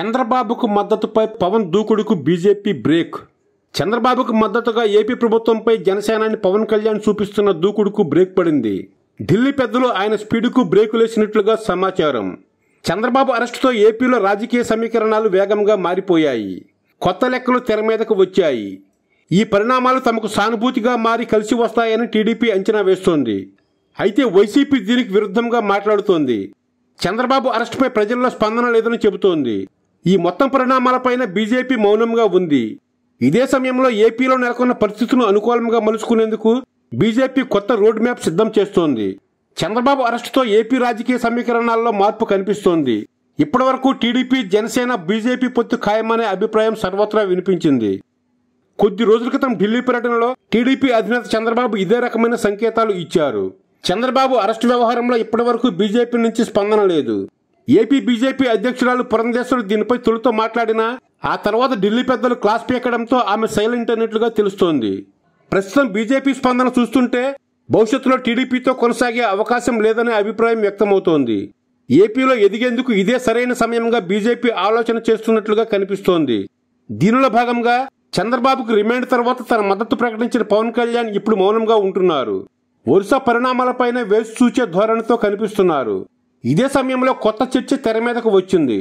చంద్రబాబుకు మద్దతుపై పవన్ దూకుడుకు బీజేపీ బ్రేక్ చంద్రబాబుకు మద్దతుగా ఏపీ ప్రభుత్వంపై జనసేనాని పవన్ కళ్యాణ్ చూపిస్తున్న దూకుడుకు బ్రేక్ పడింది ఢిల్లీ పెద్దలు ఆయన స్పీడ్కు బ్రేకులేసినట్లుగా సమాచారం చంద్రబాబు అరెస్టుతో ఏపీలో రాజకీయ సమీకరణాలు వేగంగా మారిపోయాయి కొత్త లెక్కలు తెర మీదకు వచ్చాయి ఈ పరిణామాలు తమకు సానుభూతిగా మారి కలిసి వస్తాయని టీడీపీ అంచనా వేస్తోంది అయితే వైసీపీ దీనికి విరుద్ధంగా మాట్లాడుతోంది చంద్రబాబు అరెస్టుపై ప్రజల్లో స్పందన లేదని చెబుతోంది ఈ మొత్తం పరిణామాలపైన బీజేపీ మౌనంగా ఉంది ఇదే సమయంలో ఏపీలో నెలకొన్న పరిస్థితులను అనుకూలంగా మలుచుకునేందుకు బీజేపీ కొత్త రోడ్ మ్యాప్ సిద్ధం చేస్తోంది చంద్రబాబు అరెస్టుతో ఏపీ రాజకీయ సమీకరణాల్లో మార్పు కనిపిస్తోంది ఇప్పటివరకు టీడీపీ జనసేన బీజేపీ పొత్తు ఖాయమనే అభిప్రాయం సర్వత్రా వినిపించింది కొద్ది రోజుల క్రితం ఢిల్లీ పర్యటనలో టీడీపీ అధినేత చంద్రబాబు ఇదే రకమైన సంకేతాలు ఇచ్చారు చంద్రబాబు అరెస్టు వ్యవహారంలో ఇప్పటివరకు బీజేపీ నుంచి స్పందన లేదు ఏపీ బీజేపీ అధ్యక్షురాలు పురంధేశ్వరి దీనిపై తొలితో మాట్లాడినా ఆ తర్వాత ఢిల్లీ పెద్దలు క్లాస్ పీకడంతో ఆమె సైలెంట్ అయినట్లుగా తెలుస్తోంది ప్రస్తుతం బీజేపీ స్పందన చూస్తుంటే భవిష్యత్తులో టీడీపీతో కొనసాగే అవకాశం లేదనే అభిప్రాయం వ్యక్తమవుతోంది ఏపీలో ఎదిగేందుకు ఇదే సరైన సమయంగా బీజేపీ ఆలోచన చేస్తున్నట్లుగా కనిపిస్తోంది దీనిలో భాగంగా చంద్రబాబుకు రిమాండ్ తర్వాత తన మద్దతు ప్రకటించిన పవన్ కళ్యాణ్ ఇప్పుడు మౌనంగా ఉంటున్నారు వరుస పరిణామాలపైనే వేసి చూచే ధోరణితో కనిపిస్తున్నారు ఇదే సమయంలో కొత్త చర్చ తెర మీదకు వచ్చింది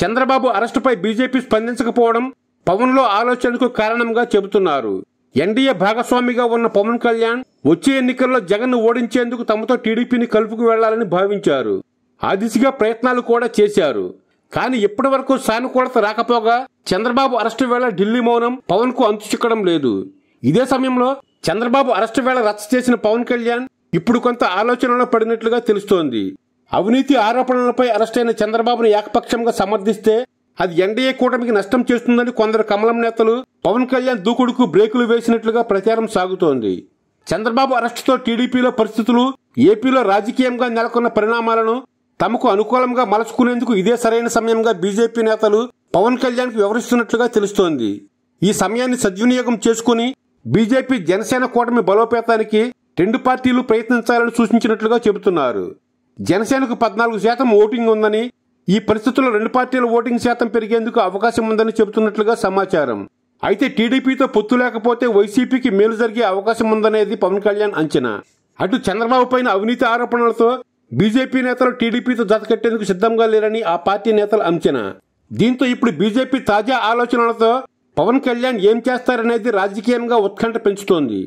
చంద్రబాబు అరెస్టుపై బీజేపీ స్పందించకపోవడం పవన్లో ఆలోచనకు కారణంగా చెబుతున్నారు ఎన్డీఏ భాగస్వామిగా ఉన్న పవన్ కళ్యాణ్ వచ్చే ఎన్నికల్లో జగన్ ఓడించేందుకు తమతో టీడీపీని కలుపుకు వెళ్లాలని భావించారు ఆ దిశగా ప్రయత్నాలు కూడా చేశారు కానీ ఇప్పటి వరకు సానుకూలత రాకపోగా చంద్రబాబు అరెస్టు వేళ ఢిల్లీ మౌనం పవన్ కు చిక్కడం లేదు ఇదే సమయంలో చంద్రబాబు అరెస్టు వేళ రచ్చ చేసిన పవన్ కళ్యాణ్ ఇప్పుడు కొంత ఆలోచనలో పడినట్లుగా తెలుస్తోంది అవినీతి ఆరోపణలపై అరెస్టైన చంద్రబాబును ఏకపక్షంగా సమర్థిస్తే అది ఎన్డీఏ కూటమికి నష్టం చేస్తుందని కొందరు కమలం నేతలు పవన్ కళ్యాణ్ దూకుడుకు బ్రేకులు వేసినట్లుగా ప్రచారం సాగుతోంది చంద్రబాబు అరెస్టుతో టీడీపీలో పరిస్థితులు ఏపీలో రాజకీయంగా నెలకొన్న పరిణామాలను తమకు అనుకూలంగా మలుచుకునేందుకు ఇదే సరైన సమయంగా బీజేపీ నేతలు పవన్ కళ్యాణ్కు వివరిస్తున్నట్లుగా తెలుస్తోంది ఈ సమయాన్ని సద్వినియోగం చేసుకుని బీజేపీ జనసేన కూటమి బలోపేతానికి రెండు పార్టీలు ప్రయత్నించాలని సూచించినట్లుగా చెబుతున్నారు జనసేనకు పద్నాలుగు శాతం ఓటింగ్ ఉందని ఈ పరిస్థితుల్లో రెండు పార్టీల ఓటింగ్ శాతం పెరిగేందుకు అవకాశం ఉందని చెబుతున్నట్లుగా సమాచారం అయితే టీడీపీతో పొత్తు లేకపోతే వైసీపీకి మేలు జరిగే అవకాశం ఉందనేది పవన్ కళ్యాణ్ అంచనా అటు చంద్రబాబు పైన అవినీతి ఆరోపణలతో బీజేపీ నేతలు టీడీపీతో జతకట్టేందుకు సిద్ధంగా లేరని ఆ పార్టీ నేతల అంచనా దీంతో ఇప్పుడు బీజేపీ తాజా ఆలోచనలతో పవన్ కళ్యాణ్ ఏం చేస్తారనేది రాజకీయంగా ఉత్కంఠ పెంచుతోంది